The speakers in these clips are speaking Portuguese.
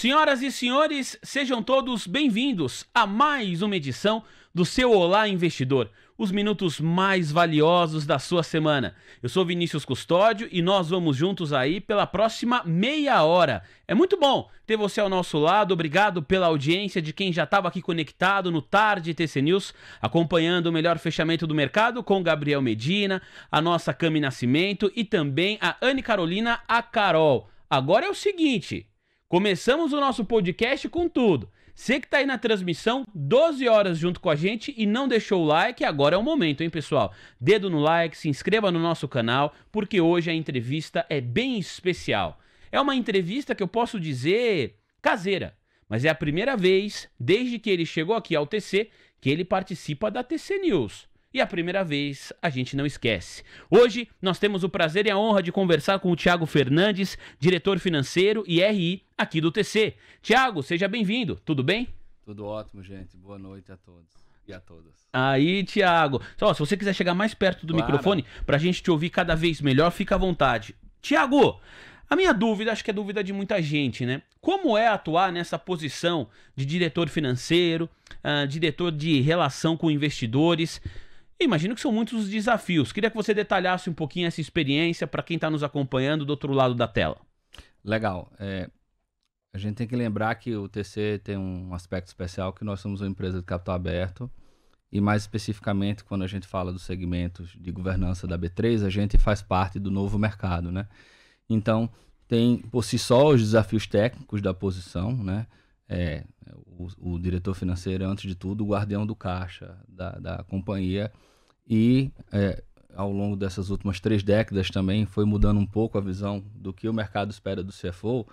Senhoras e senhores, sejam todos bem-vindos a mais uma edição do seu Olá Investidor, os minutos mais valiosos da sua semana. Eu sou Vinícius Custódio e nós vamos juntos aí pela próxima meia hora. É muito bom ter você ao nosso lado. Obrigado pela audiência de quem já estava aqui conectado no Tarde TC News, acompanhando o melhor fechamento do mercado com Gabriel Medina, a nossa Cami Nascimento e também a Anne Carolina, a Carol. Agora é o seguinte, Começamos o nosso podcast com tudo. Você que está aí na transmissão, 12 horas junto com a gente e não deixou o like, agora é o momento, hein, pessoal? Dedo no like, se inscreva no nosso canal, porque hoje a entrevista é bem especial. É uma entrevista que eu posso dizer caseira, mas é a primeira vez desde que ele chegou aqui ao TC que ele participa da TC News e a primeira vez a gente não esquece. Hoje nós temos o prazer e a honra de conversar com o Tiago Fernandes, diretor financeiro e RI aqui do TC. Tiago, seja bem-vindo, tudo bem? Tudo ótimo, gente. Boa noite a todos e a todas. Aí, Tiago. se você quiser chegar mais perto do claro. microfone para a gente te ouvir cada vez melhor, fica à vontade. Tiago, a minha dúvida, acho que é dúvida de muita gente, né? Como é atuar nessa posição de diretor financeiro, uh, diretor de relação com investidores? imagino que são muitos os desafios. Queria que você detalhasse um pouquinho essa experiência para quem está nos acompanhando do outro lado da tela. Legal. É, a gente tem que lembrar que o TC tem um aspecto especial que nós somos uma empresa de capital aberto e mais especificamente quando a gente fala dos segmentos de governança da B3, a gente faz parte do novo mercado, né? Então, tem por si só os desafios técnicos da posição, né? É, o, o diretor financeiro é, antes de tudo, o guardião do caixa da, da companhia e é, ao longo dessas últimas três décadas também foi mudando um pouco a visão do que o mercado espera do CFO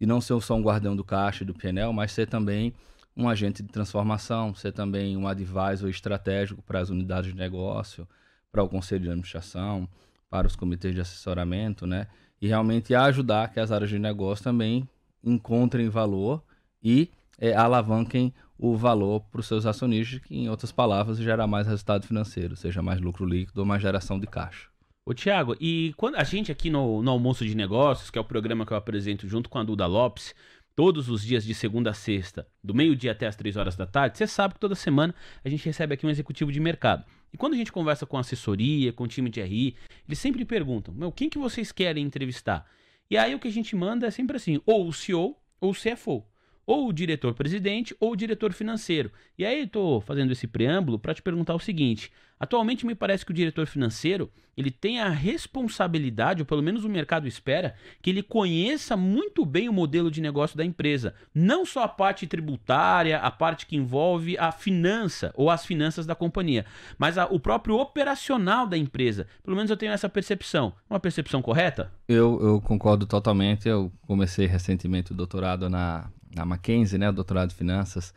e não ser só um guardião do caixa e do PNL, mas ser também um agente de transformação, ser também um advisor estratégico para as unidades de negócio, para o conselho de administração, para os comitês de assessoramento, né? E realmente ajudar que as áreas de negócio também encontrem valor e é, alavanquem o valor para os seus acionistas, que em outras palavras gera mais resultado financeiro, seja mais lucro líquido ou mais geração de caixa. Ô Tiago, e quando a gente aqui no, no Almoço de Negócios, que é o programa que eu apresento junto com a Duda Lopes, todos os dias de segunda a sexta, do meio-dia até as três horas da tarde, você sabe que toda semana a gente recebe aqui um executivo de mercado. E quando a gente conversa com assessoria, com time de RI, eles sempre perguntam: meu, quem que vocês querem entrevistar? E aí o que a gente manda é sempre assim: ou o CEO ou o CFO ou o diretor-presidente ou o diretor financeiro. E aí estou fazendo esse preâmbulo para te perguntar o seguinte: atualmente me parece que o diretor financeiro ele tem a responsabilidade, ou pelo menos o mercado espera, que ele conheça muito bem o modelo de negócio da empresa, não só a parte tributária, a parte que envolve a finança ou as finanças da companhia, mas a, o próprio operacional da empresa. Pelo menos eu tenho essa percepção. Uma percepção correta? Eu, eu concordo totalmente. Eu comecei recentemente o doutorado na a Mackenzie, né, doutorado em finanças,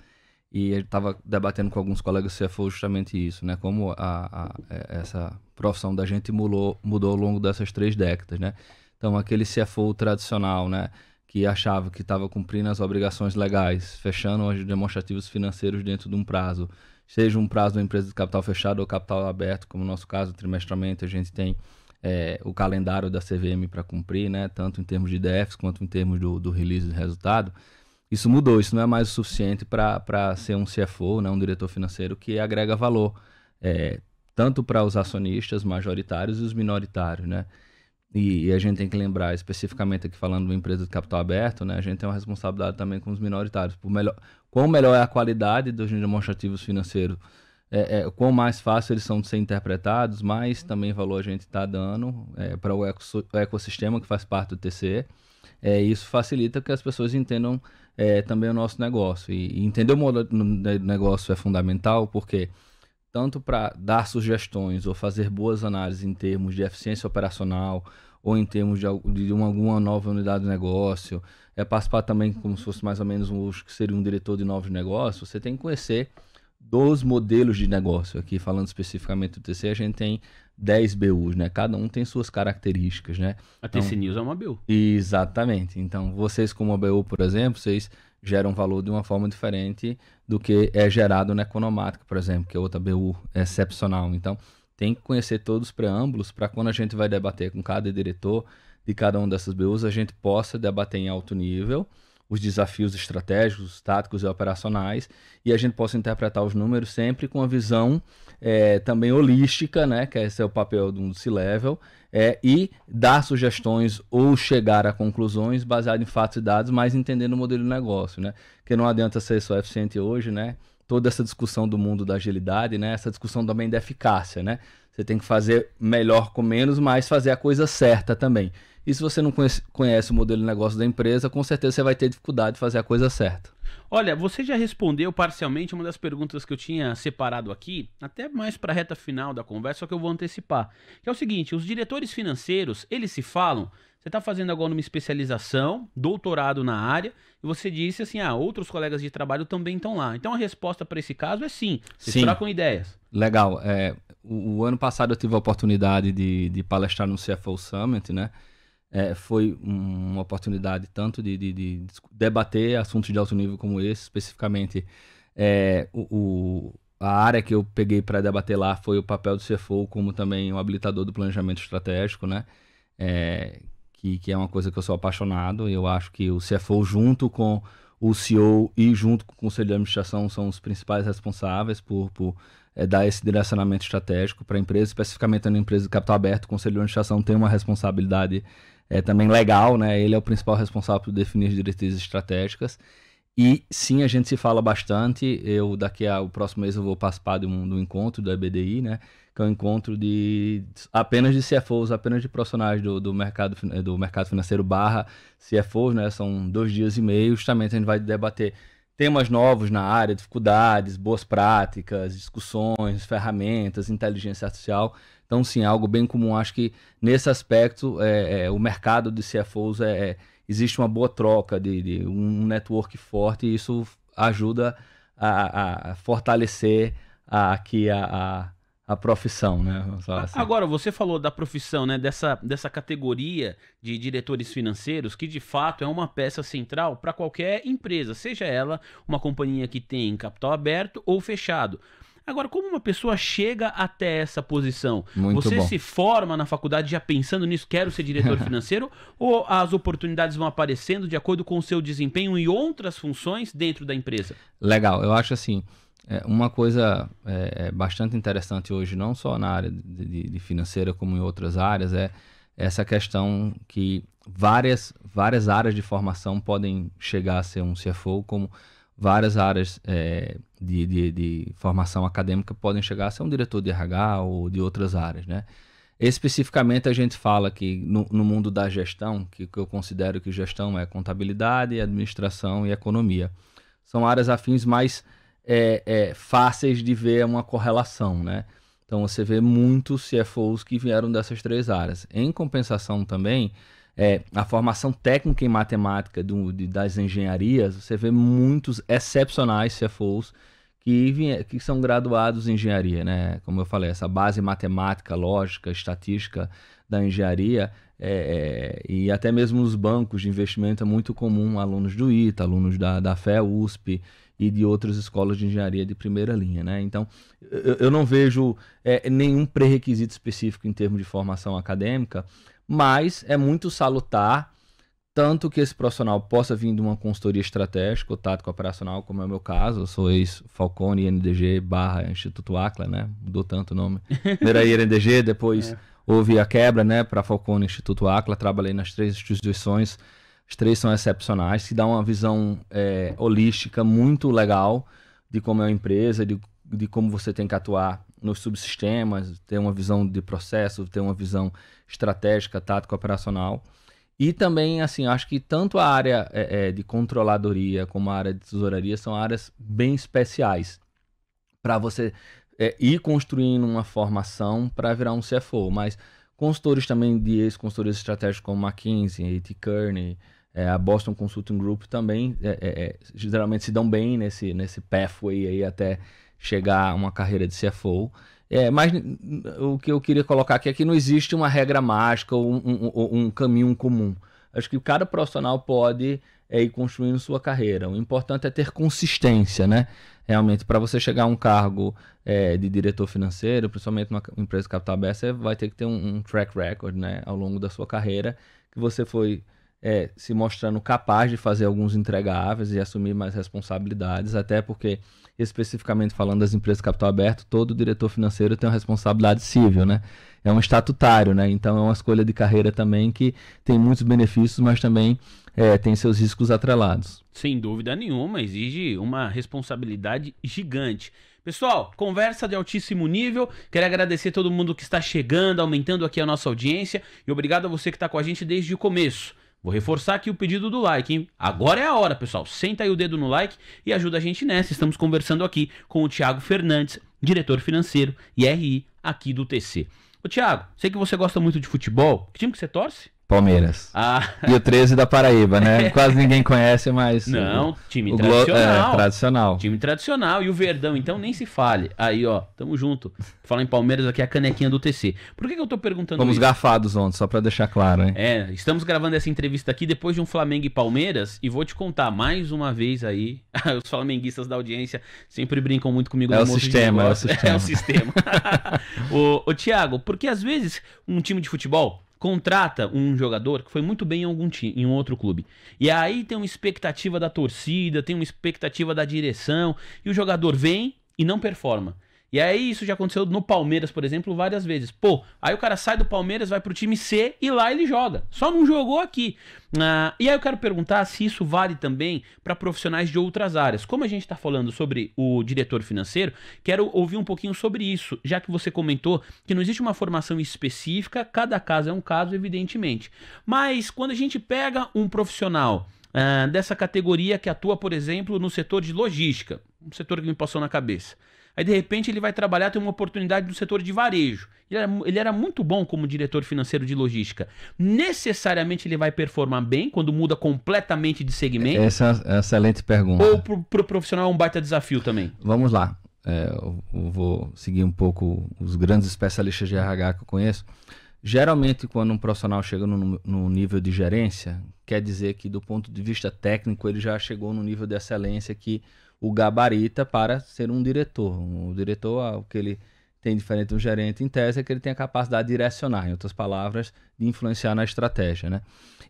e ele estava debatendo com alguns colegas do CFO justamente isso, né, como a, a, é, essa profissão da gente mudou, mudou ao longo dessas três décadas, né. Então, aquele CFO tradicional, né, que achava que estava cumprindo as obrigações legais, fechando os demonstrativos financeiros dentro de um prazo, seja um prazo da empresa de capital fechado ou capital aberto, como no nosso caso, trimestralmente a gente tem é, o calendário da CVM para cumprir, né? tanto em termos de déficit quanto em termos do, do release de resultado. Isso mudou, isso não é mais o suficiente para ser um CFO, né, um diretor financeiro que agrega valor, é, tanto para os acionistas majoritários e os minoritários, né? E, e, a gente tem que lembrar, especificamente aqui falando de uma empresa de capital aberto, né? A gente tem uma responsabilidade também com os minoritários. Por melhor, quão melhor é a qualidade dos demonstrativos financeiros, é, é, quão mais fácil eles são de ser interpretados, mais também valor a gente está dando é, para o ecossistema que faz parte do TC. É, isso facilita que as pessoas entendam é, também o nosso negócio. E, e entender o modelo do negócio é fundamental, porque tanto para dar sugestões ou fazer boas análises em termos de eficiência operacional ou em termos de, de uma, alguma nova unidade de negócio, é participar também como se fosse mais ou menos um, que seria um diretor de novos negócios, você tem que conhecer dos modelos de negócio. Aqui falando especificamente do TC, a gente tem 10 BUs, né? Cada um tem suas características, né? A TC então, News é uma BU. Exatamente. Então, vocês como uma BU, por exemplo, vocês geram valor de uma forma diferente do que é gerado na Economática, por exemplo, que é outra BU excepcional. Então, tem que conhecer todos os preâmbulos para quando a gente vai debater com cada diretor de cada um dessas BUs, a gente possa debater em alto nível os desafios estratégicos, táticos e operacionais e a gente possa interpretar os números sempre com a visão é, também holística, né? Que esse é o papel do C-Level, é, e dar sugestões ou chegar a conclusões baseado em fatos e dados, mas entendendo o modelo de negócio, né? Que não adianta ser só eficiente hoje, né? Toda essa discussão do mundo da agilidade, né? Essa discussão também da eficácia, né? Você tem que fazer melhor com menos, mas fazer a coisa certa também. E se você não conhece, conhece o modelo de negócio da empresa, com certeza você vai ter dificuldade de fazer a coisa certa. Olha, você já respondeu parcialmente uma das perguntas que eu tinha separado aqui, até mais para a reta final da conversa, só que eu vou antecipar. Que é o seguinte, os diretores financeiros, eles se falam? Você está fazendo agora uma especialização, doutorado na área, e você disse assim, ah, outros colegas de trabalho também estão lá. Então a resposta para esse caso é sim, vocês sim. trocam ideias. Legal, é, o, o, ano passado eu tive a oportunidade de, de palestrar no CFO Summit, né? é, foi uma oportunidade tanto de, de, de, debater assuntos de alto nível como esse, especificamente é, o, o, a área que eu peguei para debater lá foi o papel do CFO como também o habilitador do planejamento estratégico, né? É, que, que é uma coisa que eu sou apaixonado. Eu acho que o CFO junto com o CEO e junto com o conselho de administração são os principais responsáveis por, por é, dar esse direcionamento estratégico para a empresa, especificamente na empresa de capital aberto, o conselho de administração tem uma responsabilidade é também legal, né? Ele é o principal responsável por definir as diretrizes estratégicas. E sim, a gente se fala bastante. Eu daqui ao próximo mês eu vou participar de um, de um encontro do EBDI, né? Que é um encontro de apenas de CFOs, apenas de profissionais do, do mercado do mercado financeiro barra CFOs, né? São dois dias e meio. Justamente a gente vai debater temas novos na área, dificuldades, boas práticas, discussões, ferramentas, inteligência artificial. Então, sim, é algo bem comum. Acho que nesse aspecto, é, é, o mercado de CFOs é, é existe uma boa troca de, de, um network forte e isso ajuda a, a fortalecer a, aqui a, a, a, profissão, né? Assim. Agora, você falou da profissão, né? Dessa, dessa categoria de diretores financeiros, que de fato é uma peça central para qualquer empresa, seja ela uma companhia que tem capital aberto ou fechado. Agora, como uma pessoa chega até essa posição? Muito Você bom. se forma na faculdade já pensando nisso, quero ser diretor financeiro, ou as oportunidades vão aparecendo de acordo com o seu desempenho e outras funções dentro da empresa? Legal, eu acho assim. É uma coisa é, é bastante interessante hoje, não só na área de, de, financeira, como em outras áreas, é essa questão que várias, várias áreas de formação podem chegar a ser um CFO, como várias áreas é, de, de, de, formação acadêmica podem chegar a ser um diretor de RH ou de outras áreas, né? Especificamente a gente fala que no, no mundo da gestão, que, que eu considero que gestão é contabilidade, administração e economia. São áreas afins mais é, é, fáceis de ver uma correlação, né? Então você vê muitos CFOs que vieram dessas três áreas. Em compensação também, é, a formação técnica em matemática do, de, das engenharias, você vê muitos excepcionais CFOs que, que são graduados em engenharia, né? Como eu falei, essa base matemática, lógica, estatística da engenharia é, é, e até mesmo nos bancos de investimento é muito comum alunos do ITA, alunos da, da FEA USP e de outras escolas de engenharia de primeira linha, né? Então, eu, eu não vejo é, nenhum pré-requisito específico em termos de formação acadêmica, mas é muito salutar tanto que esse profissional possa vir de uma consultoria estratégica ou tático operacional, como é o meu caso, eu sou ex-Falcone NDG barra Instituto Acla, né? Mudou tanto o nome. Era aí NDG, depois é. houve a quebra, né, para Falcone Instituto Acla, trabalhei nas três instituições, as três são excepcionais, que dá uma visão é, holística muito legal de como é a empresa, de, de como você tem que atuar nos subsistemas, ter uma visão de processo, ter uma visão estratégica, tática, operacional. E também, assim, acho que tanto a área é, é, de controladoria como a área de tesouraria são áreas bem especiais para você é, ir construindo uma formação para virar um CFO. Mas consultores também de ex-consultores estratégicos como McKinsey, A.T. Kearney, é, a Boston Consulting Group também é, é, geralmente se dão bem nesse, nesse pathway aí até chegar a uma carreira de CFO. É, mas o que eu queria colocar aqui é que não existe uma regra mágica ou um, um, um caminho comum. Acho que cada profissional pode é, ir construindo sua carreira. O importante é ter consistência, né? Realmente, para você chegar a um cargo é, de diretor financeiro, principalmente numa empresa de capital aberto, você vai ter que ter um, um, track record né, ao longo da sua carreira, que você foi é, se mostrando capaz de fazer alguns entregáveis e assumir mais responsabilidades, até porque especificamente falando das empresas de capital aberto, todo diretor financeiro tem uma responsabilidade civil, né? É um estatutário, né? Então é uma escolha de carreira também que tem muitos benefícios, mas também é, tem seus riscos atrelados. Sem dúvida nenhuma, exige uma responsabilidade gigante. Pessoal, conversa de altíssimo nível. Quero agradecer todo mundo que está chegando, aumentando aqui a nossa audiência. E obrigado a você que está com a gente desde o começo. Vou reforçar aqui o pedido do like, hein? Agora é a hora, pessoal. Senta aí o dedo no like e ajuda a gente nessa. Estamos conversando aqui com o Thiago Fernandes, diretor financeiro e RI aqui do TC. Ô Thiago, sei que você gosta muito de futebol. Que time que você torce? Palmeiras. Ah. E o 13 da Paraíba, né? Quase ninguém conhece, mas. Não, time o é, tradicional. É, tradicional. Time tradicional. E o Verdão, então nem se fale. Aí, ó, tamo junto. Fala em Palmeiras aqui, a canequinha do TC. Por que, que eu tô perguntando Fomos isso? gafados ontem, só pra deixar claro, hein? É, estamos gravando essa entrevista aqui depois de um Flamengo e Palmeiras. E vou te contar mais uma vez aí. Os flamenguistas da audiência sempre brincam muito comigo é no o sistema, É o sistema. É o sistema. o, o Thiago, porque às vezes um time de futebol contrata um jogador que foi muito bem em algum time, em um outro clube. E aí tem uma expectativa da torcida, tem uma expectativa da direção, e o jogador vem e não performa. E aí isso já aconteceu no Palmeiras, por exemplo, várias vezes. Pô, aí o cara sai do Palmeiras, vai pro time C e lá ele joga. Só não jogou aqui. Ah, e aí eu quero perguntar se isso vale também para profissionais de outras áreas. Como a gente está falando sobre o diretor financeiro, quero ouvir um pouquinho sobre isso, já que você comentou que não existe uma formação específica, cada caso é um caso, evidentemente. Mas quando a gente pega um profissional ah, dessa categoria que atua, por exemplo, no setor de logística, um setor que me passou na cabeça Aí de repente ele vai trabalhar, tem uma oportunidade no setor de varejo. Ele era, ele era, muito bom como diretor financeiro de logística. Necessariamente ele vai performar bem quando muda completamente de segmento? Essa é uma é excelente pergunta. Ou para o pro profissional é um baita desafio também? Vamos lá. É, eu vou seguir um pouco os grandes especialistas de RH que eu conheço. Geralmente, quando um profissional chega no, no, nível de gerência, quer dizer que, do ponto de vista técnico, ele já chegou no nível de excelência que o gabarita para ser um diretor. O diretor, ah, o que ele tem diferente do gerente em tese, é que ele tem a capacidade de direcionar, em outras palavras, de influenciar na estratégia. Né?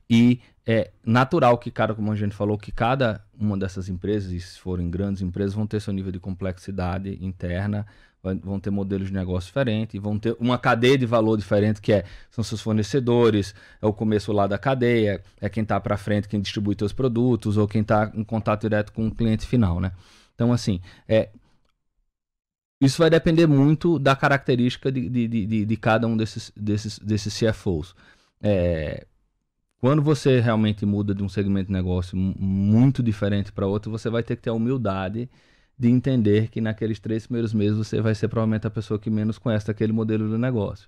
E é natural que cara como a gente falou, que cada uma dessas empresas, se forem grandes empresas, vão ter seu nível de complexidade interna, vão ter modelos de negócio diferentes, vão ter uma cadeia de valor diferente, que é são seus fornecedores, é o começo lá da cadeia, é quem está para frente, quem distribui seus produtos, ou quem está em contato direto com o cliente final, né? Então, assim, é, isso vai depender muito da característica de, de, de, de cada um desses, desses, desses CFOs. É, quando você realmente muda de um segmento de negócio muito diferente para outro, você vai ter que ter a humildade de entender que naqueles três primeiros meses você vai ser provavelmente a pessoa que menos conhece aquele modelo de negócio.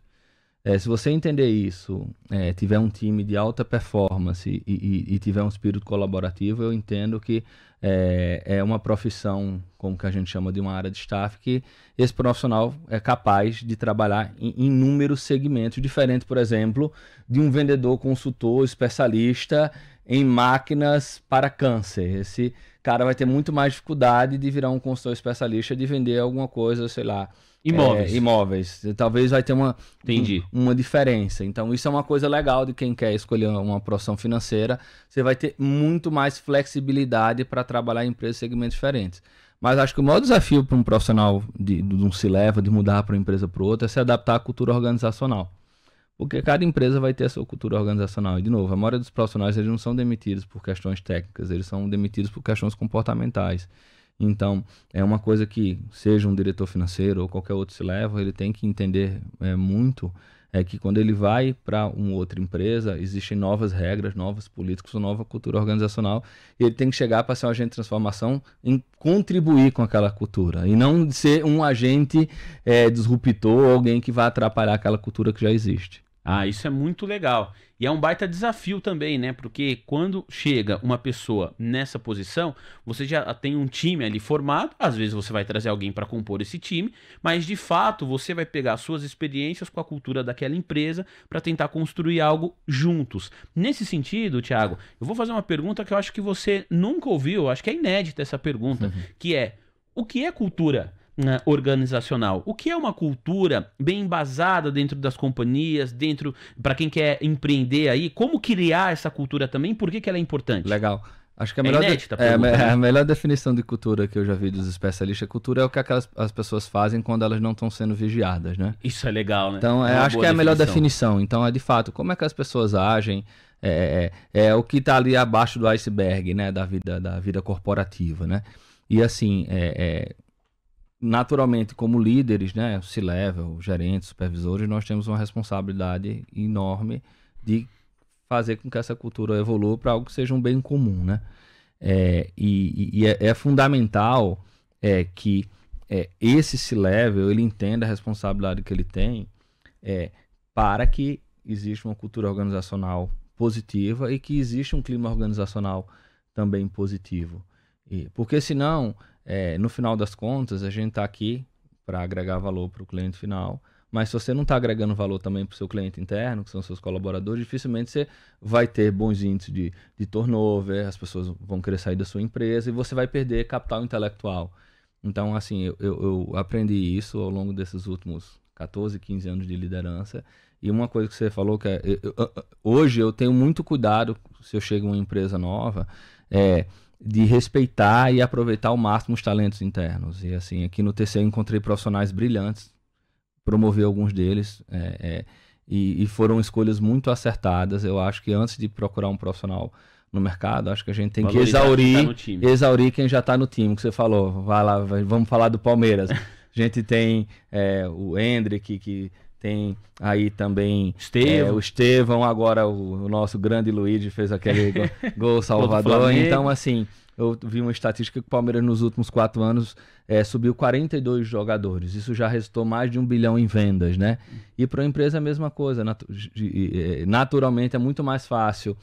É, se você entender isso, é, tiver um time de alta performance e, e, e, tiver um espírito colaborativo, eu entendo que é, é, uma profissão, como que a gente chama de uma área de staff, que esse profissional é capaz de trabalhar em inúmeros segmentos, diferente, por exemplo, de um vendedor, consultor, especialista em máquinas para câncer. Esse cara vai ter muito mais dificuldade de virar um consultor especialista de vender alguma coisa, sei lá. Imóveis. É, imóveis. Talvez vai ter uma, Entendi. Um, uma diferença. Então, isso é uma coisa legal de quem quer escolher uma profissão financeira. Você vai ter muito mais flexibilidade para trabalhar em empresas e segmentos diferentes. Mas acho que o maior desafio para um profissional de, de um se leva de mudar para uma empresa para outra é se adaptar à cultura organizacional. Porque cada empresa vai ter a sua cultura organizacional. E, de novo, a maioria dos profissionais eles não são demitidos por questões técnicas, eles são demitidos por questões comportamentais. Então, é uma coisa que, seja um diretor financeiro ou qualquer outro se leva, ele tem que entender é, muito é que quando ele vai para uma outra empresa, existem novas regras, novos políticos, nova cultura organizacional, e ele tem que chegar para ser um agente de transformação em contribuir com aquela cultura, e não ser um agente é, disruptor, alguém que vai atrapalhar aquela cultura que já existe. Ah, isso é muito legal. E é um baita desafio também, né? Porque quando chega uma pessoa nessa posição, você já tem um time ali formado. Às vezes você vai trazer alguém para compor esse time, mas de fato você vai pegar suas experiências com a cultura daquela empresa para tentar construir algo juntos. Nesse sentido, Thiago, eu vou fazer uma pergunta que eu acho que você nunca ouviu, acho que é inédita essa pergunta, uhum. que é: o que é cultura? né, organizacional, o que é uma cultura bem embasada dentro das companhias, dentro para quem quer empreender aí, como criar essa cultura também, por que, que ela é importante? Legal. Acho que a é melhor, é inédita, de... é, né? a melhor definição de cultura que eu já vi dos especialistas, é cultura é o que aquelas, as pessoas fazem quando elas não estão sendo vigiadas, né? Isso é legal, né? Então, é, é acho que é a melhor definição. Então, é de fato, como é que as pessoas agem, é, é o que está ali abaixo do iceberg, né? Da vida, da vida corporativa, né? E assim, é, naturalmente, como líderes, né, C-level, gerentes, supervisores, nós temos uma responsabilidade enorme de fazer com que essa cultura evolua para algo que seja um bem comum, né? É, e, e é, é, fundamental é, que é, esse C-level ele entenda a responsabilidade que ele tem é, para que exista uma cultura organizacional positiva e que exista um clima organizacional também positivo. E, porque senão é, no final das contas, a gente está aqui para agregar valor para o cliente final. Mas se você não está agregando valor também para o seu cliente interno, que são seus colaboradores, dificilmente você vai ter bons índices de, de turnover, as pessoas vão querer sair da sua empresa e você vai perder capital intelectual. Então, assim, eu, eu aprendi isso ao longo desses últimos 14, 15 anos de liderança. E uma coisa que você falou que é, eu, eu, hoje eu tenho muito cuidado se eu chego em uma empresa nova, é. Ah de respeitar e aproveitar ao máximo os talentos internos. E assim, aqui no TC eu encontrei profissionais brilhantes, promovi alguns deles, é, é, e, e, foram escolhas muito acertadas. Eu acho que antes de procurar um profissional no mercado, acho que a gente tem Valorizar que exaurir quem tá exaurir quem já está no time, que você falou. Vai lá, vai, vamos falar do Palmeiras. a gente tem é, o Hendrick, que tem aí também Estevão. É, o Estevão, agora o, o, nosso grande Luigi fez aquele gol, gol salvador. então, assim, eu vi uma estatística que o Palmeiras nos últimos quatro anos é, subiu 42 jogadores. Isso já resultou mais de um bilhão em vendas, né? E para a empresa é a mesma coisa. É, naturalmente é muito mais fácil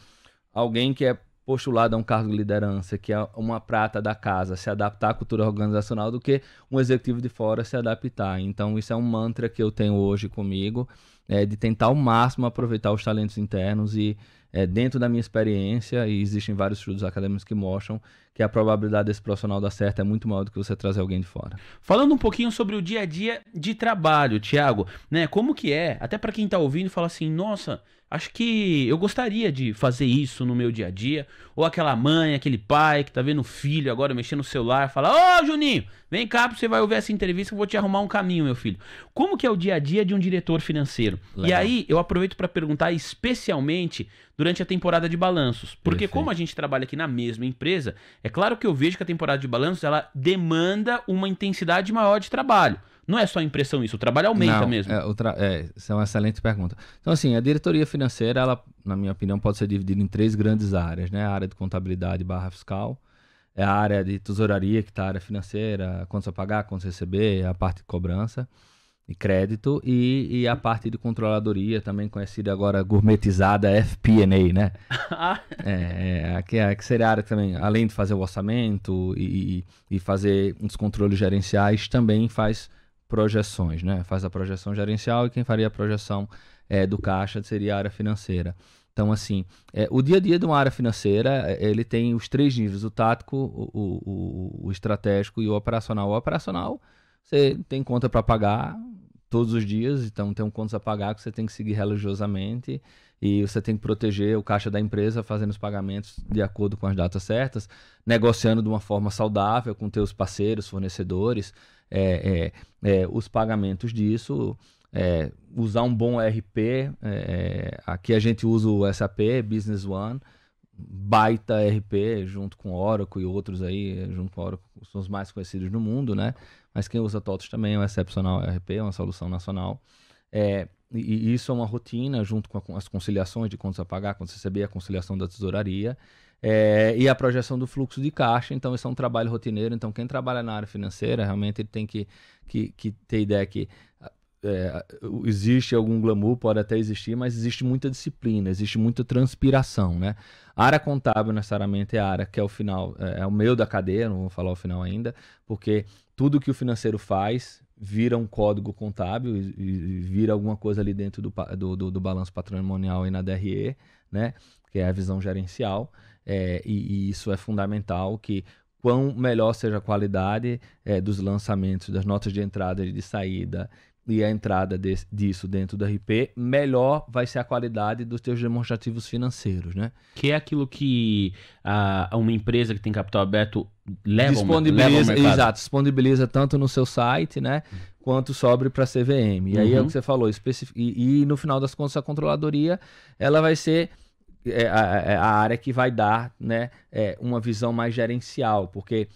alguém que é postulado a um cargo de liderança, que é uma prata da casa, se adaptar à cultura organizacional, do que um executivo de fora se adaptar. Então, isso é um mantra que eu tenho hoje comigo, é, de tentar ao máximo aproveitar os talentos internos e, é, dentro da minha experiência, e existem vários estudos acadêmicos que mostram que a probabilidade desse profissional dar certo é muito maior do que você trazer alguém de fora. Falando um pouquinho sobre o dia a dia de trabalho, Tiago, né? Como que é? Até para quem está ouvindo, fala assim, nossa, Acho que eu gostaria de fazer isso no meu dia a dia. Ou aquela mãe, aquele pai que tá vendo o filho agora mexendo no celular, fala: Ô oh, Juninho, vem cá, você vai ouvir essa entrevista, eu vou te arrumar um caminho, meu filho. Como que é o dia a dia de um diretor financeiro? Legal. E aí eu aproveito para perguntar, especialmente durante a temporada de balanços. Porque Perfeito. como a gente trabalha aqui na mesma empresa, é claro que eu vejo que a temporada de balanços ela demanda uma intensidade maior de trabalho. Não é só impressão isso, o trabalho aumenta Não, mesmo. É, tra... é, essa é uma excelente pergunta. Então, assim, a diretoria financeira, ela, na minha opinião, pode ser dividida em três grandes áreas, né? A área de contabilidade barra fiscal, é a área de tesouraria, que está a área financeira, quando você pagar, quando você receber, é a parte de cobrança e crédito, e, e a parte de controladoria, também conhecida agora gourmetizada FP&A, né? Ah. é, é, que, é, que seria a área que também, além de fazer o orçamento e, e fazer uns controles gerenciais, também faz projeções, né? Faz a projeção gerencial e quem faria a projeção é, do caixa seria a área financeira. Então, assim, é, o dia a dia de uma área financeira, é, ele tem os três níveis: o tático, o, o, o estratégico e o operacional. O operacional, você tem conta para pagar todos os dias, então tem um contas a pagar que você tem que seguir religiosamente e você tem que proteger o caixa da empresa fazendo os pagamentos de acordo com as datas certas, negociando de uma forma saudável com teus parceiros, fornecedores, é, é, é, os pagamentos disso, é, usar um bom RP, é, é, aqui a gente usa o SAP, Business One, baita RP junto com Oracle e outros aí, junto com Oracle, são os mais conhecidos no mundo, né? Mas quem usa TOTOS também é um excepcional RP, é uma solução nacional. É, e, e isso é uma rotina, junto com a, as conciliações de contas a pagar, quando você receber, a conciliação da tesouraria é, e a projeção do fluxo de caixa. Então, isso é um trabalho rotineiro. Então, quem trabalha na área financeira, realmente ele tem que, que, que ter ideia que é, existe algum glamour, pode até existir, mas existe muita disciplina, existe muita transpiração, né? A área contábil necessariamente é a área que é o final, é, é o meio da cadeia, não vou falar o final ainda, porque tudo que o financeiro faz vira um código contábil e, e vira alguma coisa ali dentro do, do, do, do balanço patrimonial e na DRE, né? Que é a visão gerencial. É, e, e, isso é fundamental que quão melhor seja a qualidade é, dos lançamentos, das notas de entrada e de saída e a entrada de, disso dentro do RP, melhor vai ser a qualidade dos teus demonstrativos financeiros, né? Que é aquilo que a, uma empresa que tem capital aberto leva, disponibiliza, leva ao Exato, disponibiliza tanto no seu site, né? Quanto sobre para a CVM. E uhum. aí é o uhum. que você falou. E, e no final das contas, a controladoria ela vai ser é a, a, área que vai dar né, é, uma visão mais gerencial, porque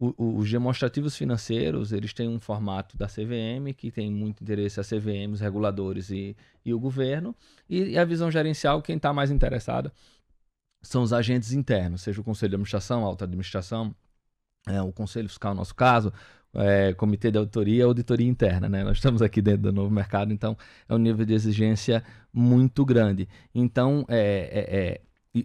o, os demonstrativos financeiros, eles têm um formato da CVM, que tem muito interesse a CVM, os reguladores e, e o governo. E, e a visão gerencial, quem está mais interessado são os agentes internos, seja o Conselho de Administração, a Alta Administração, é, o Conselho Fiscal, no nosso caso, é, Comitê de Auditoria, Auditoria Interna, né? Nós estamos aqui dentro do novo mercado, então é um nível de exigência muito grande. Então, é, é, é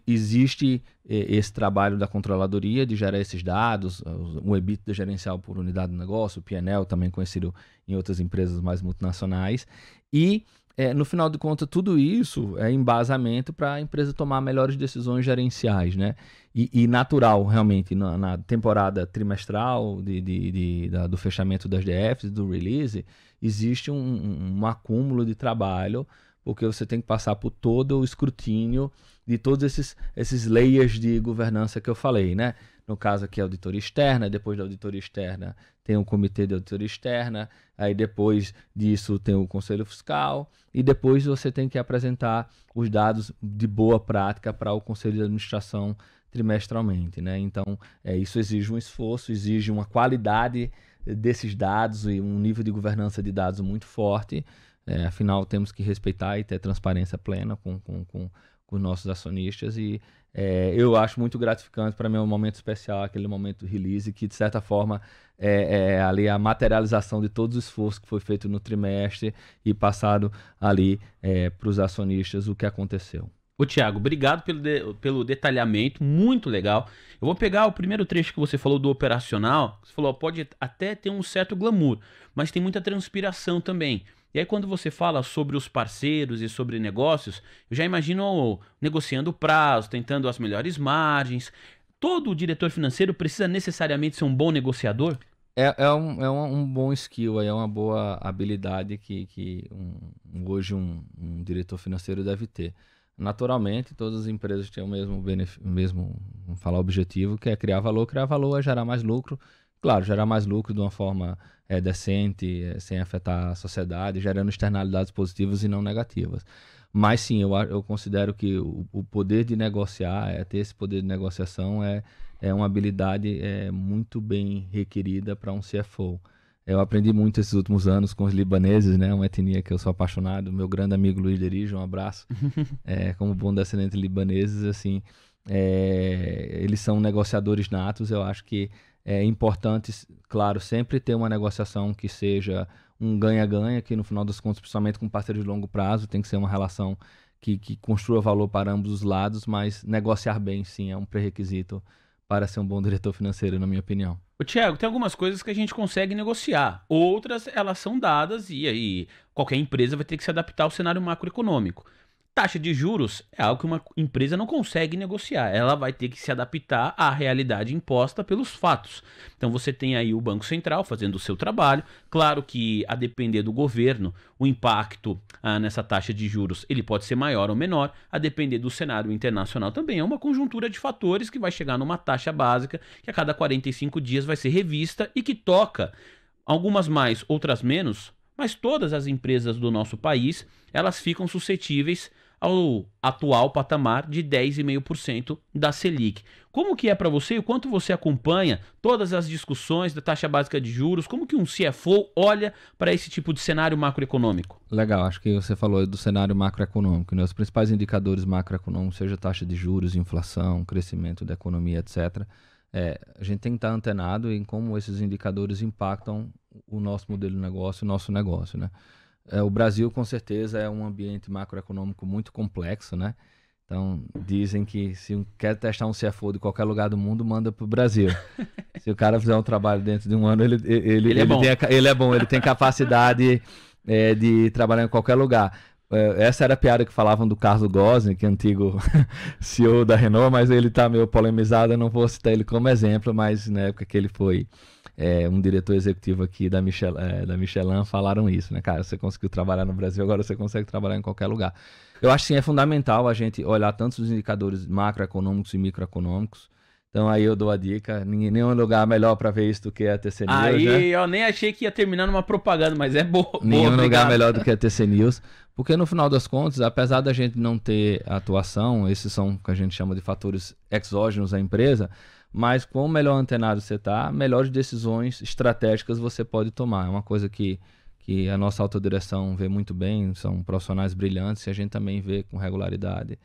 existe eh, esse trabalho da controladoria de gerar esses dados, o EBITDA gerencial por unidade de negócio, o PNL, também conhecido em outras empresas mais multinacionais. E, é, no final de contas, tudo isso é embasamento para a empresa tomar melhores decisões gerenciais, né? E, e natural, realmente, na, na temporada trimestral de, de, de da, do fechamento das DFs, do release, existe um, um acúmulo de trabalho porque você tem que passar por todo o escrutínio de todos esses, esses layers de governança que eu falei, né? No caso aqui, auditoria externa, depois da auditoria externa tem um comitê de auditoria externa, aí depois disso tem o conselho fiscal, e depois você tem que apresentar os dados de boa prática para o conselho de administração trimestralmente, né? Então, é, isso exige um esforço, exige uma qualidade desses dados e um nível de governança de dados muito forte, é, afinal, temos que respeitar e ter transparência plena com, com, com, com nossos acionistas. E é, eu acho muito gratificante para mim é um momento especial, aquele momento release, que de certa forma é, é, ali a materialização de todo o esforço que foi feito no trimestre e passado ali é, para os acionistas o que aconteceu. Ô Tiago, obrigado pelo, de, pelo detalhamento, muito legal. Eu vou pegar o primeiro trecho que você falou do operacional. Você falou, pode até ter um certo glamour, mas tem muita transpiração também. E aí, quando você fala sobre os parceiros e sobre negócios, eu já imagino negociando o prazo, tentando as melhores margens. Todo diretor financeiro precisa necessariamente ser um bom negociador? É, é, um, é um, um, bom skill, é uma boa habilidade que, que um, hoje um, um, diretor financeiro deve ter. Naturalmente, todas as empresas têm o mesmo, benef... mesmo falar objetivo, que é criar valor, criar valor é gerar mais lucro, claro, gerar mais lucro de uma forma é, decente, é, sem afetar a sociedade, gerando externalidades positivas e não negativas. Mas sim, eu, eu considero que o, o poder de negociar, é, ter esse poder de negociação, é, é uma habilidade é, muito bem requerida para um CFO. Eu aprendi muito esses últimos anos com os libaneses, né? Uma etnia que eu sou apaixonado. Meu grande amigo Luiz Derijo, um abraço. é, como bom descendente libaneses, assim, é, eles são negociadores natos. Eu acho que é importante, claro, sempre ter uma negociação que seja um ganha-ganha, que no final das contas, principalmente com parceiro de longo prazo, tem que ser uma relação que, que construa valor para ambos os lados, mas negociar bem, sim, é um pré-requisito para ser um bom diretor financeiro, na minha opinião. O Tiago, tem algumas coisas que a gente consegue negociar, outras elas são dadas e aí qualquer empresa vai ter que se adaptar ao cenário macroeconômico. Taxa de juros é algo que uma empresa não consegue negociar. Ela vai ter que se adaptar à realidade imposta pelos fatos. Então você tem aí o Banco Central fazendo o seu trabalho. Claro que, a depender do governo, o impacto ah, nessa taxa de juros ele pode ser maior ou menor, a depender do cenário internacional também. É uma conjuntura de fatores que vai chegar numa taxa básica que a cada 45 dias vai ser revista e que toca algumas mais, outras menos. Mas todas as empresas do nosso país, elas ficam suscetíveis ao atual patamar de 10,5% da Selic. Como que é para você e quanto você acompanha todas as discussões da taxa básica de juros? Como que um CFO olha para esse tipo de cenário macroeconômico? Legal, acho que você falou do cenário macroeconômico, né? Os principais indicadores macroeconômicos, seja taxa de juros, inflação, crescimento da economia, etc. É, a gente tem que estar tá antenado em como esses indicadores impactam o nosso modelo de negócio, o nosso negócio, né? É, o Brasil, com certeza, é um ambiente macroeconômico muito complexo, né? Então, dizem que se quer testar um CFO de qualquer lugar do mundo, manda para o Brasil. se o cara fizer um trabalho dentro de um ano, ele, ele, ele, ele é, bom. A, ele é bom, ele tem capacidade é, de trabalhar em qualquer lugar. É, essa era a piada que falavam do Carlos Gosling, que é antigo CEO da Renault, mas ele está meio polemizado, eu não vou citar ele como exemplo, mas na época que ele foi é, um diretor executivo aqui da, Michel, é, da Michelin falaram isso, né, cara? Você conseguiu trabalhar no Brasil, agora você consegue trabalhar em qualquer lugar. Eu acho que é fundamental a gente olhar tanto os indicadores macroeconômicos e microeconômicos. Então aí eu dou a dica, nenhum lugar melhor para ver isso do que a TC News. Aí né? eu nem achei que ia terminar numa propaganda, mas é boa. Nenhum boa, lugar melhor do que a TC News, porque no final das contas, apesar da gente não ter atuação, esses são o que a gente chama de fatores exógenos à empresa, mas o melhor antenado você está, melhores decisões estratégicas você pode tomar. É uma coisa que, que a nossa autodireção vê muito bem, são profissionais brilhantes e a gente também vê com regularidade.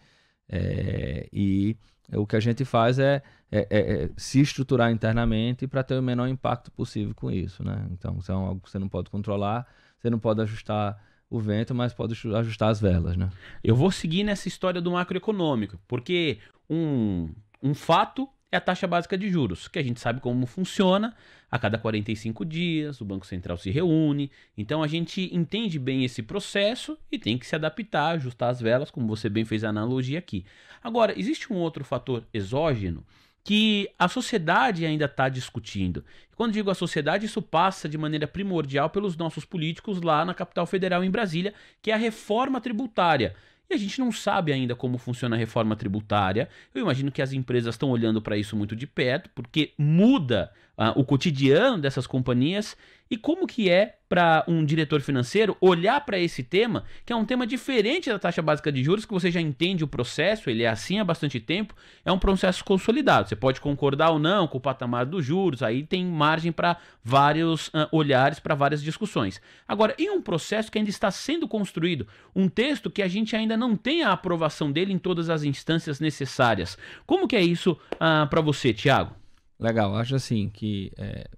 É, e o que a gente faz é, é, é, é se estruturar internamente para ter o menor impacto possível com isso. Né? Então, são é algo que você não pode controlar, você não pode ajustar o vento, mas pode ajustar as velas. Né? Eu vou seguir nessa história do macroeconômico, porque um, um fato é a taxa básica de juros, que a gente sabe como funciona. A cada 45 dias o Banco Central se reúne. Então a gente entende bem esse processo e tem que se adaptar, ajustar as velas, como você bem fez a analogia aqui. Agora, existe um outro fator exógeno que a sociedade ainda está discutindo. quando digo a sociedade, isso passa de maneira primordial pelos nossos políticos lá na capital federal em Brasília, que é a reforma tributária e a gente não sabe ainda como funciona a reforma tributária. Eu imagino que as empresas estão olhando para isso muito de perto, porque muda uh, o cotidiano dessas companhias e como que é para um diretor financeiro olhar para esse tema, que é um tema diferente da taxa básica de juros, que você já entende o processo, ele é assim há bastante tempo, é um processo consolidado. Você pode concordar ou não com o patamar dos juros, aí tem margem para vários uh, olhares, para várias discussões. Agora, em um processo que ainda está sendo construído, um texto que a gente ainda não tem a aprovação dele em todas as instâncias necessárias. Como que é isso uh, para você, Tiago? Legal, acho assim que é,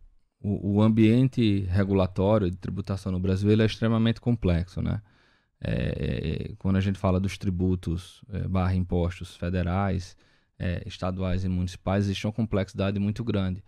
o, o, ambiente regulatório de tributação no Brasil ele é extremamente complexo, né? É, é, é quando a gente fala dos tributos é, barra impostos federais, é, estaduais e municipais, existe uma complexidade muito grande.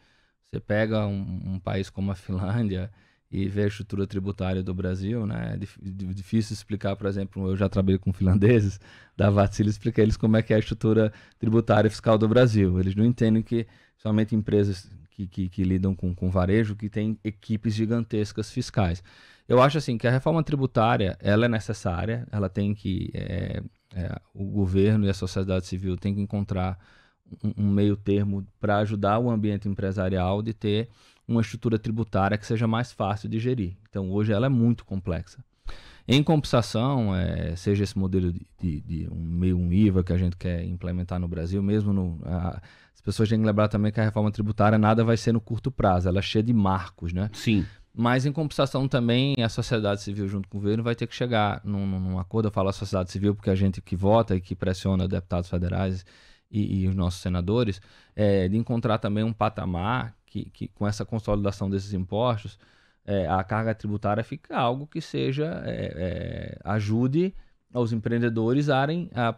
Você pega um, um país como a Finlândia e vê a estrutura tributária do Brasil, né? É difícil explicar, por exemplo, eu já trabalhei com finlandeses, da Vatsila, expliquei eles como é que é a estrutura tributária e fiscal do Brasil. Eles não entendem que somente empresas que, que, que, lidam com, com varejo, que têm equipes gigantescas fiscais. Eu acho assim que a reforma tributária ela é necessária, ela tem que é, é, o governo e a sociedade civil tem que encontrar um, um meio termo para ajudar o ambiente empresarial de ter uma estrutura tributária que seja mais fácil de gerir. Então hoje ela é muito complexa. Em compensação, é, seja esse modelo de, de, de, um meio um IVA que a gente quer implementar no Brasil, mesmo no a, pessoas têm que lembrar também que a reforma tributária nada vai ser no curto prazo, ela é cheia de marcos, né? Sim. Mas, em compensação, também a sociedade civil, junto com o governo, vai ter que chegar num, num acordo. Eu falo a sociedade civil porque é a gente que vota e que pressiona deputados federais e, e os nossos senadores, é, de encontrar também um patamar que, que com essa consolidação desses impostos, é, a carga tributária fica algo que seja é, é ajude os empreendedores a,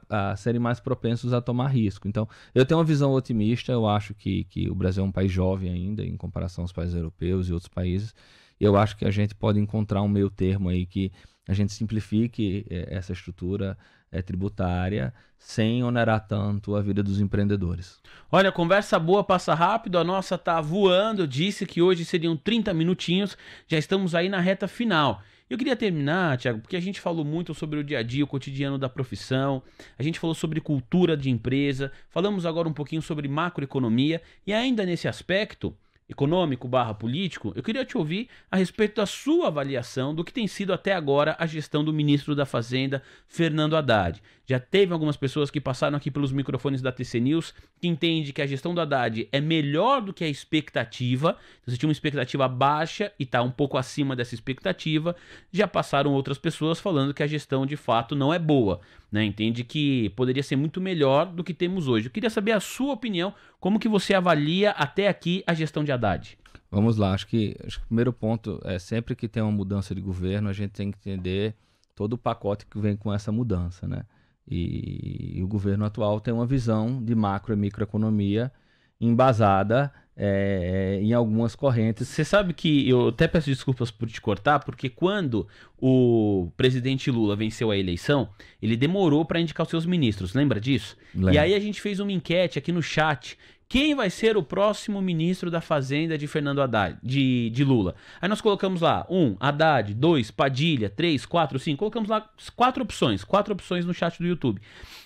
a, serem mais propensos a tomar risco. Então, eu tenho uma visão otimista, eu acho que, que o Brasil é um país jovem ainda, em comparação aos países europeus e outros países, e eu acho que a gente pode encontrar um meio termo aí que a gente simplifique é, essa estrutura é, tributária sem onerar tanto a vida dos empreendedores. Olha, conversa boa, passa rápido, a nossa tá voando, disse que hoje seriam 30 minutinhos, já estamos aí na reta final. Eu queria terminar, Tiago, porque a gente falou muito sobre o dia a dia, o cotidiano da profissão, a gente falou sobre cultura de empresa, falamos agora um pouquinho sobre macroeconomia e ainda nesse aspecto, econômico barra político, eu queria te ouvir a respeito da sua avaliação do que tem sido até agora a gestão do ministro da Fazenda, Fernando Haddad. Já teve algumas pessoas que passaram aqui pelos microfones da TC News que entende que a gestão do Haddad é melhor do que a expectativa. você então, tinha uma expectativa baixa e está um pouco acima dessa expectativa. Já passaram outras pessoas falando que a gestão de fato não é boa né? Entende que poderia ser muito melhor do que temos hoje. Eu queria saber a sua opinião, como que você avalia até aqui a gestão de Haddad? Vamos lá, acho que, acho que o primeiro ponto é sempre que tem uma mudança de governo, a gente tem que entender todo o pacote que vem com essa mudança, né? E, e o governo atual tem uma visão de macro e microeconomia embasada é, em algumas correntes. Você sabe que eu até peço desculpas por te cortar, porque quando o presidente Lula venceu a eleição, ele demorou para indicar os seus ministros, lembra disso? Lembra. E aí a gente fez uma enquete aqui no chat quem vai ser o próximo ministro da Fazenda de Fernando Haddad, de, de Lula? Aí nós colocamos lá, um, Haddad, dois, Padilha, três, quatro, cinco. Colocamos lá quatro opções, quatro opções no chat do YouTube.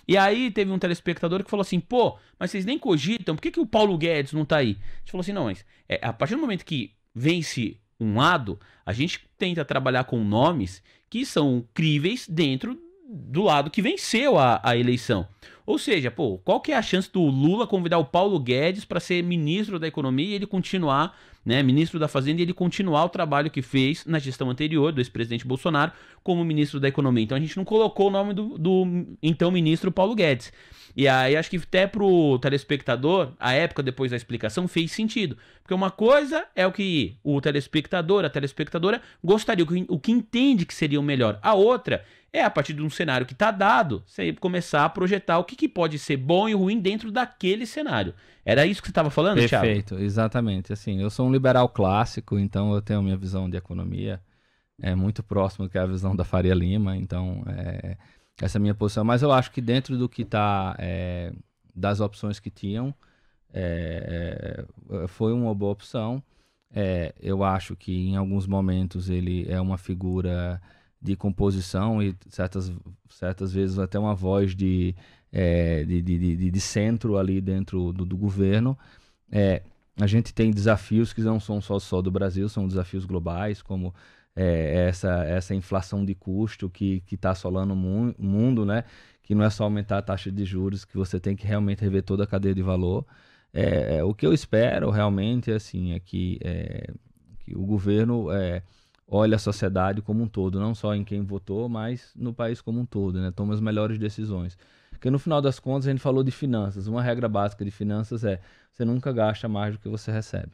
E aí teve um telespectador que falou assim, pô, mas vocês nem cogitam, por que, que o Paulo Guedes não tá aí? A gente falou assim, não, mas é, a partir do momento que vence um lado, a gente tenta trabalhar com nomes que são críveis dentro do lado que venceu a, a eleição. Ou seja, pô, qual que é a chance do Lula convidar o Paulo Guedes para ser ministro da Economia e ele continuar, né, ministro da Fazenda e ele continuar o trabalho que fez na gestão anterior do ex-presidente Bolsonaro como ministro da Economia? Então a gente não colocou o nome do, do então ministro Paulo Guedes. E aí acho que até pro telespectador, a época depois da explicação fez sentido. Porque uma coisa é o que o telespectador, a telespectadora gostaria, o que entende que seria o melhor. A outra é a partir de um cenário que está dado, você começar a projetar o que que pode ser bom e ruim dentro daquele cenário. Era isso que você estava falando, Perfeito, Thiago? Perfeito, exatamente. Assim, eu sou um liberal clássico, então eu tenho a minha visão de economia é muito próximo do que a visão da Faria Lima, então é, essa é a minha posição. Mas eu acho que dentro do que está é, das opções que tinham, é, é foi uma boa opção. É, eu acho que em alguns momentos ele é uma figura de composição e certas, certas vezes até uma voz de é, de, de, de, centro ali dentro do, do governo. É, a gente tem desafios que não são só, só do Brasil, são desafios globais, como é, essa, essa inflação de custo que está assolando o mu mundo, né? que não é só aumentar a taxa de juros, que você tem que realmente rever toda a cadeia de valor. É, é, o que eu espero realmente assim, é que, é, que o governo é, olhe a sociedade como um todo, não só em quem votou, mas no país como um todo, né? tome as melhores decisões. Porque no final das contas a gente falou de finanças. Uma regra básica de finanças é você nunca gasta mais do que você recebe.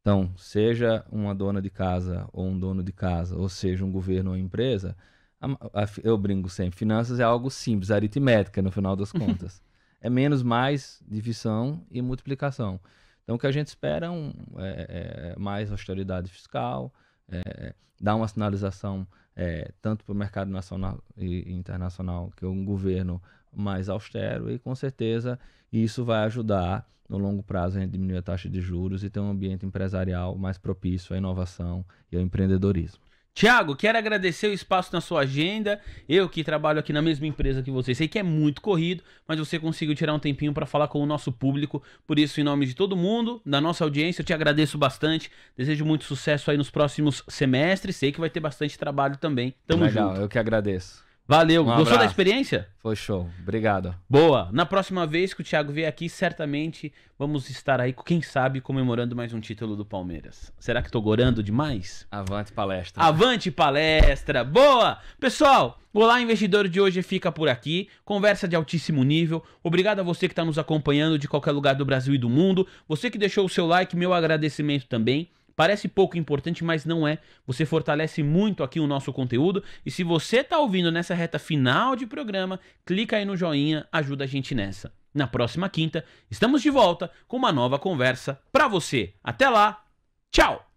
Então, seja uma dona de casa ou um dono de casa, ou seja um governo ou empresa, a, a, eu brinco sempre, finanças é algo simples, aritmética no final das contas. é menos mais divisão e multiplicação. Então, o que a gente espera é um, é, é mais austeridade fiscal, é, dar uma sinalização é, tanto para o mercado nacional e internacional que um governo mais austero e com certeza isso vai ajudar no longo prazo a diminuir a taxa de juros e ter um ambiente empresarial mais propício à inovação e ao empreendedorismo. Tiago, quero agradecer o espaço na sua agenda. Eu que trabalho aqui na mesma empresa que você, sei que é muito corrido, mas você conseguiu tirar um tempinho para falar com o nosso público. Por isso, em nome de todo mundo, da nossa audiência, eu te agradeço bastante. Desejo muito sucesso aí nos próximos semestres. Sei que vai ter bastante trabalho também. Tamo Legal, junto. eu que agradeço. Valeu. Um Gostou da experiência? Foi show. Obrigado. Boa. Na próxima vez que o Thiago vier aqui, certamente vamos estar aí, quem sabe, comemorando mais um título do Palmeiras. Será que tô gorando demais? Avante palestra. Avante palestra. Boa! Pessoal, o Olá Investidor de hoje fica por aqui. Conversa de altíssimo nível. Obrigado a você que está nos acompanhando de qualquer lugar do Brasil e do mundo. Você que deixou o seu like, meu agradecimento também. Parece pouco importante, mas não é. Você fortalece muito aqui o nosso conteúdo. E se você está ouvindo nessa reta final de programa, clica aí no joinha, ajuda a gente nessa. Na próxima quinta, estamos de volta com uma nova conversa para você. Até lá, tchau!